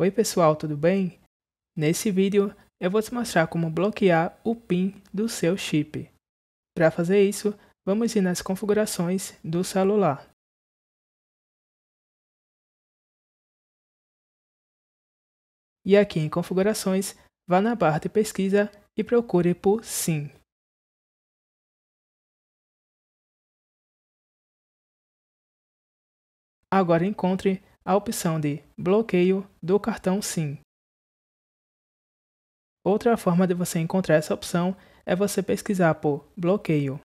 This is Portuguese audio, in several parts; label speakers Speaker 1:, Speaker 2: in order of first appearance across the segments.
Speaker 1: Oi pessoal, tudo bem? Nesse vídeo eu vou te mostrar como bloquear o PIN do seu chip. Para fazer isso, vamos ir nas configurações
Speaker 2: do celular. E aqui em configurações, vá na barra de pesquisa e procure por SIM. Agora encontre a opção de bloqueio do cartão SIM. Outra forma de você
Speaker 1: encontrar essa opção é você pesquisar por bloqueio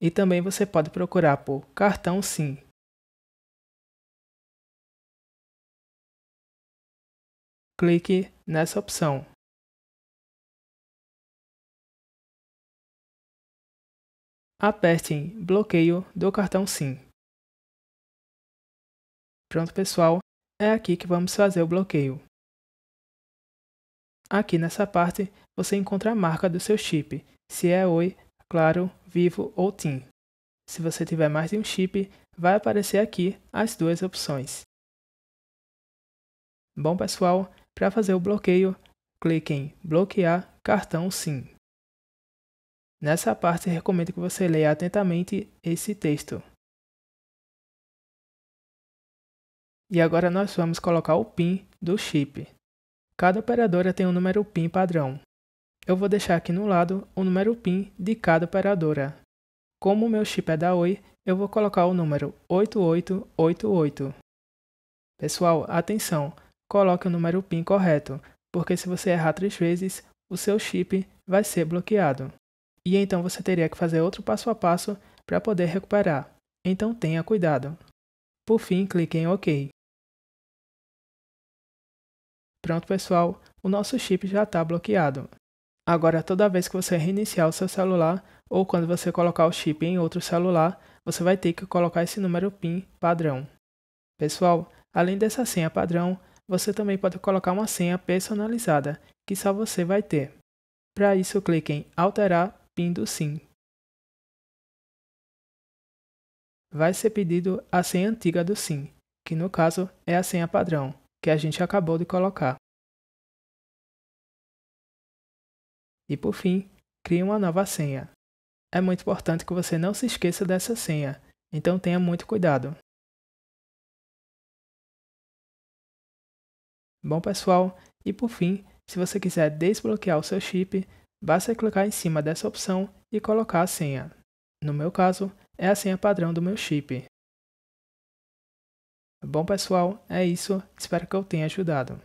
Speaker 1: e também você pode procurar
Speaker 2: por cartão SIM. Clique nessa opção. Aperte em Bloqueio do cartão SIM. Pronto, pessoal, é aqui que vamos fazer o bloqueio. Aqui nessa parte, você encontra a
Speaker 1: marca do seu chip, se é Oi, Claro, Vivo ou TIM. Se você tiver mais de um chip, vai aparecer aqui as duas opções. Bom, pessoal, para fazer o bloqueio, clique em Bloquear cartão SIM.
Speaker 2: Nessa parte, recomendo que você leia atentamente esse texto. E agora nós vamos colocar o
Speaker 1: PIN do chip. Cada operadora tem um número PIN padrão. Eu vou deixar aqui no lado o número PIN de cada operadora. Como o meu chip é da Oi, eu vou colocar o número 8888. Pessoal, atenção! Coloque o número PIN correto, porque se você errar três vezes, o seu chip vai ser bloqueado. E então você teria que fazer outro passo a passo para poder recuperar. Então tenha cuidado. Por fim, clique em OK. Pronto, pessoal, o nosso chip já está bloqueado. Agora, toda vez que você reiniciar o seu celular ou quando você colocar o chip em outro celular, você vai ter que colocar esse número PIN padrão. Pessoal, além dessa senha padrão, você também pode colocar uma senha personalizada, que só você vai ter. Para isso, clique em Alterar PIN do SIM. Vai ser pedido a senha antiga do SIM, que no caso é a senha padrão que a gente acabou de colocar. E por fim, crie uma nova senha. É muito importante que você não se esqueça dessa senha,
Speaker 2: então tenha muito cuidado. Bom, pessoal, e por fim, se você quiser desbloquear o seu chip,
Speaker 1: basta clicar em cima dessa opção e colocar a senha. No meu caso, é a senha padrão do meu chip. Bom pessoal, é isso, espero que eu tenha ajudado.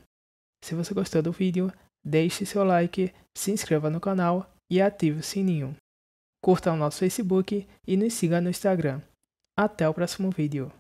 Speaker 1: Se você gostou do vídeo, deixe seu like, se inscreva no canal e ative o sininho. Curta o nosso Facebook e nos siga no Instagram. Até o próximo vídeo.